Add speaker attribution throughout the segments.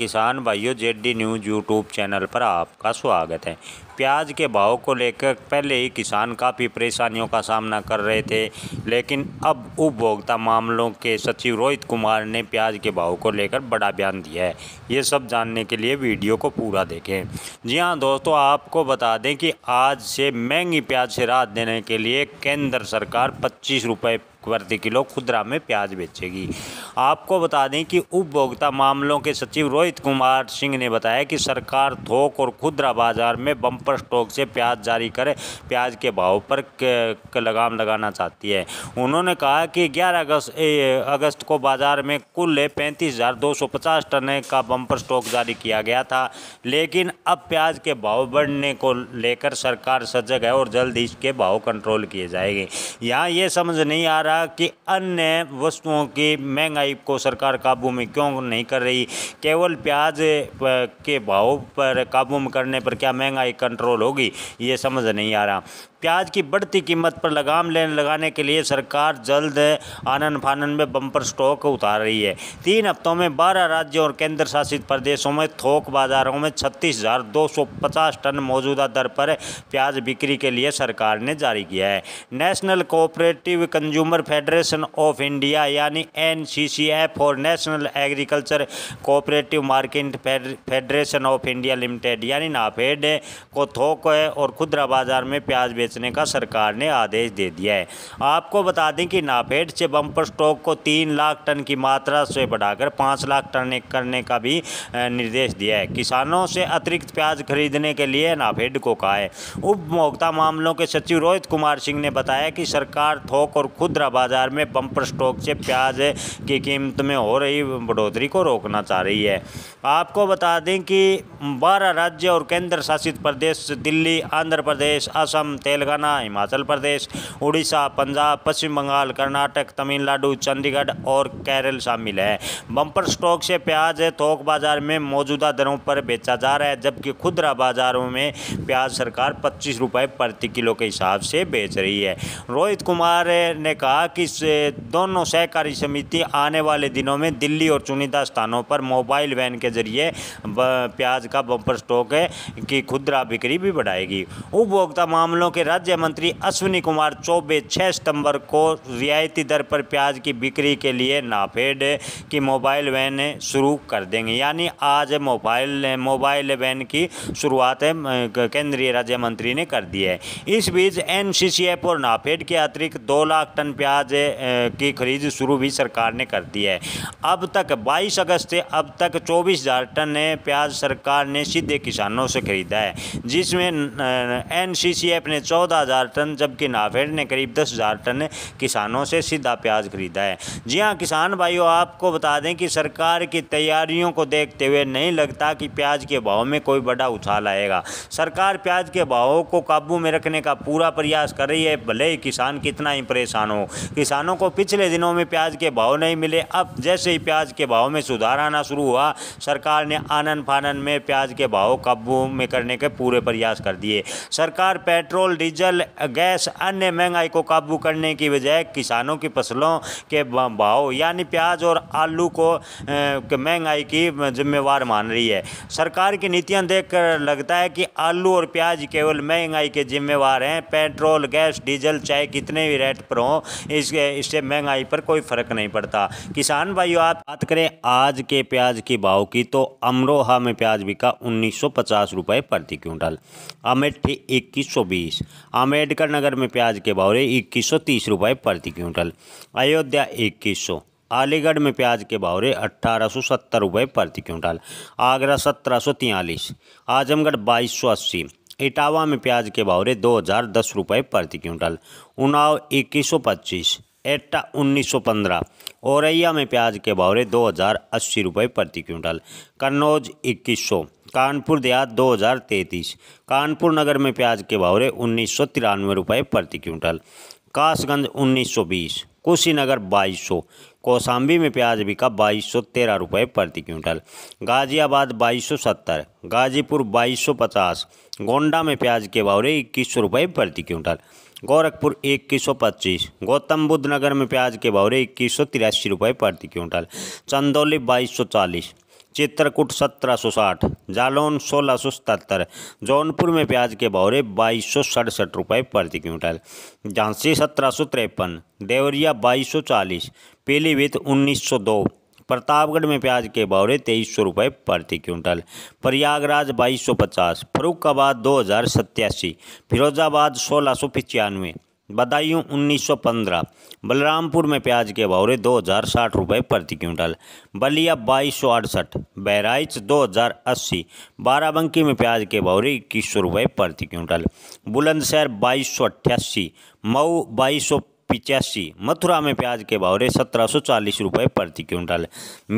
Speaker 1: किसान भाइयों JD news YouTube channel पर आपका स्वागत है प्याज के भाव को लेकर पहले ही किसान काफ़ी परेशानियों का सामना कर रहे थे लेकिन अब उपभोक्ता मामलों के सचिव रोहित कुमार ने प्याज के भाव को लेकर बड़ा बयान दिया है ये सब जानने के लिए वीडियो को पूरा देखें जी हाँ दोस्तों आपको बता दें कि आज से महंगी प्याज से राहत देने के लिए केंद्र सरकार पच्चीस रुपये प्रति किलो खुदरा में प्याज बेचेगी आपको बता दें कि उपभोक्ता मामलों के सचिव रोहित कुमार सिंह ने बताया कि सरकार थोक और खुदरा बाजार में बम्पर स्टॉक से प्याज जारी कर प्याज के भाव पर लगाम लगाना चाहती है उन्होंने कहा कि 11 अगस्त अगस्त को बाजार में कुल पैंतीस हज़ार दो सौ पचास टन का बम्पर स्टॉक जारी किया गया था लेकिन अब प्याज के भाव बढ़ने को लेकर सरकार सजग है और जल्द ही इसके भाव कंट्रोल किए जाएंगे यहाँ ये समझ नहीं आ रहा तरह की अन्य वस्तुओं की महंगाई को सरकार काबू में क्यों नहीं कर रही केवल प्याज के भाव पर काबू में करने पर क्या महंगाई कंट्रोल होगी ये समझ नहीं आ रहा प्याज की बढ़ती कीमत पर लगाम लेने लगाने के लिए सरकार जल्द आनन फानन में बम्पर स्टॉक उतार रही है तीन हफ्तों में बारह राज्यों और केंद्र शासित प्रदेशों में थोक बाजारों में छत्तीस टन मौजूदा दर पर प्याज बिक्री के लिए सरकार ने जारी किया है national cooperative consumer federation of India यानी एन और national agriculture cooperative market federation of India limited यानी नाफेड को थोक और खुदरा बाजार में प्याज बेच बेचने का सरकार ने आदेश दे दिया है आपको बता दें कि नाफेड से बम्पर स्टॉक को तीन लाख टन की मात्रा से बढ़ाकर पाँच लाख टन करने का भी निर्देश दिया है किसानों से अतिरिक्त प्याज खरीदने के लिए नाफेड को कहा है उपभोक्ता मामलों के सचिव रोहित कुमार सिंह ने बताया कि सरकार थोक और खुदरा बाजार में बम्पर स्टॉक से प्याज की कीमत में हो रही बढ़ोतरी को रोकना चाह रही है आपको बता दें कि बारह राज्य और केंद्र शासित प्रदेश दिल्ली आंध्र प्रदेश असम तेलंगाना तेलंगाना हिमाचल प्रदेश उड़ीसा पंजाब पश्चिम बंगाल कर्नाटक तमिलनाडु चंडीगढ़ और केरल शामिल है बम्पर स्टॉक से प्याज थोक बाजार में मौजूदा दरों पर बेचा जा रहा है जबकि खुदरा बाजारों में प्याज सरकार पच्चीस रुपये प्रति किलो के हिसाब से बेच रही है रोहित कुमार ने कहा कि दोनों सहकारी समिति आने वाले दिनों में दिल्ली और चुनिंदा स्थानों पर मोबाइल वैन के जरिए प्याज का बम्पर स्टॉक की खुदरा बिक्री भी बढ़ाएगी उपभोक्ता मामलों के राज्य मंत्री अश्विनी कुमार चौबे 6 सितंबर को रियायती दर पर प्याज की बिक्री के लिए नाफेड की मोबाइल वैन शुरू कर देंगे यानी आज मोबाइल मोबाइल वैन की शुरुआत केंद्रीय राज्य मंत्री ने कर दी है इस बीच एन और नाफेड के अतिरिक्त दो लाख टन प्याज की खरीद शुरू भी सरकार ने कर दी है अब तक 22 अगस्त से अब तक चौबीस हज़ार टन प्याज सरकार ने सीधे किसानों से खरीदा है जिसमें एनसीसीएफ ने चौदह हज़ार टन जबकि नाफेड ने करीब दस हज़ार टन किसानों से सीधा प्याज खरीदा है जी हाँ किसान भाइयों आपको बता दें कि सरकार की तैयारियों को देखते हुए नहीं लगता कि प्याज के भाव में कोई बड़ा उछाल आएगा सरकार प्याज के भावों को काबू में रखने का पूरा प्रयास कर रही है भले ही किसान कितना ही परेशान हो किसानों को पिछले दिनों में प्याज के भाव नहीं मिले अब जैसे ही प्याज के भाव में सुधार आना शुरू हुआ सरकार ने आनन फानन में प्याज के भाव काबू में करने के पूरे प्रयास कर दिए सरकार पेट्रोल डीजल डीजल गैस अन्य महंगाई को काबू करने की बजाय किसानों की फसलों के भाव यानी प्याज और आलू को महंगाई की जिम्मेवार मान रही है सरकार की नीतियां देखकर लगता है कि आलू और प्याज केवल महंगाई के जिम्मेवार हैं पेट्रोल गैस डीजल चाहे कितने भी रेट पर हों इसके इससे महंगाई पर कोई फ़र्क नहीं पड़ता किसान भाइयों आप बात करें आज के प्याज के भाव की तो अमरोहा में प्याज बिका उन्नीस सौ पचास रुपये प्रति क्विंटल अमेठी इक्कीस सौ बीस अम्बेडकर नगर में प्याज के भाव रहे इक्कीस सौ तीस रुपये प्रति क्विंटल अयोध्या इक्कीस सौ अलीगढ़ में प्याज के भाव रहे अट्ठारह सौ सत्तर रुपये प्रति क्विंटल आगरा सत्रह सौ तियालीस आजमगढ़ बाईस सौ अस्सी इटावा में प्याज के भाव रहे दो हज़ार दस रुपये प्रति क्विंटल उनाव इक्कीस सौ पच्चीस एट्टा उन्नीस सौ पंद्रह औरैया में प्याज के भाव रहे दो हज़ार अस्सी रुपये प्रति क्विंटल कन्नौज इक्कीस सौ कानपुर देहात दो हज़ार तैंतीस कानपुर नगर में प्याज के भावरे उन्नीस सौ तिरानवे रुपये प्रति क्विंटल कासगंज उन्नीस सौ बीस कुशीनगर बाईस सौ कौशाम्बी में प्याज बिका बाईस सौ तेरह रुपये प्रति क्विंटल गाज़ियाबाद बाईस सौ सत्तर गाज़ीपुर बाईस सौ पचास गोंडा में प्याज के भावरे इक्कीस सौ रुपये प्रति क्विंटल गोरखपुर इक्कीस सौ पच्चीस गौतम बुद्ध नगर में प्याज के भावरे इक्कीस सौ तिरासी रुपये प्रति क्विंटल चंदौली बाईस सौ चालीस चित्रकूट सत्रह सौ साठ जालौन सोलह सौ सतहत्तर जौनपुर में प्याज के भौरे बाईस सौ सड़सठ रुपये प्रति क्विंटल झांसी सत्रह सौ तिरपन देवरिया बाईस सौ चालीस पीलीभीत उन्नीस सौ दो प्रतापगढ़ में प्याज के भौरे तेईस सौ रुपये प्रति क्विंटल प्रयागराज बाईस सौ पचास फरुखाबाद दो हज़ार सत्यासी फिरोजाबाद सोलह सौ पचानवे बदायूं 1915 बलरामपुर में प्याज के भाव दो हज़ार साठ रुपये प्रति क्विंटल बलिया बाईस सौ अड़सठ बहराइच दो हज़ार अस्सी बाराबंकी में प्याज के भाव इक्कीस सौ रुपये प्रति क्विंटल बुलंदशहर बाईस सौ अट्ठासी मऊ बाईस सौ पिचासी मथुरा में प्याज के भाव सत्रह सौ चालीस रुपये प्रति क्विंटल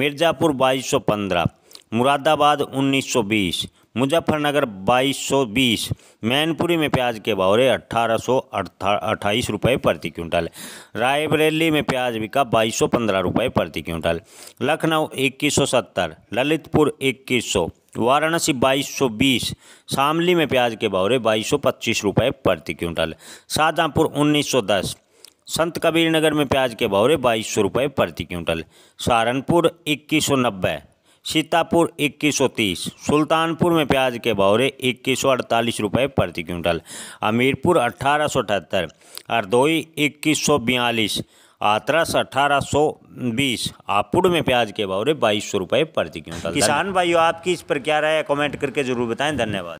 Speaker 1: मिर्ज़ापुर बाईस सौ पंद्रह मुरादाबाद उन्नीस सौ बीस मुजफ्फरनगर 2220 मैनपुरी में प्याज के भावरे अट्ठारह सौ अट्ठाईस रुपये प्रति क्विंटल रायबरेली में प्याज बिका बाईस सौ पंद्रह रुपये प्रति क्विंटल लखनऊ इक्कीस सौ सत्तर ललितपुर इक्कीस सौ वाराणसी 2220 शामली में प्याज के भावरे 2225 रुपये प्रति क्विंटल शाहजहाँपुर 1910 संत कबीर नगर में प्याज के भावरे बाईस सौ रुपये प्रति क्विंटल सहारनपुर इक्कीस सौ नब्बे सीतापुर इक्कीस सौ तीस सुल्तानपुर में प्याज के भौरे इक्कीस सौ अड़तालीस रुपये प्रति क्विंटल अमीरपुर अट्ठारह सौ अठहत्तर हरदोई इक्कीस सौ बयालीस हाथरस अठारह सौ बीस हापुड़ में प्याज के भौरे बाईस सौ रुपये प्रति क्विंटल किसान भाइयों आपकी इस पर क्या राय कमेंट करके जरूर बताएं धन्यवाद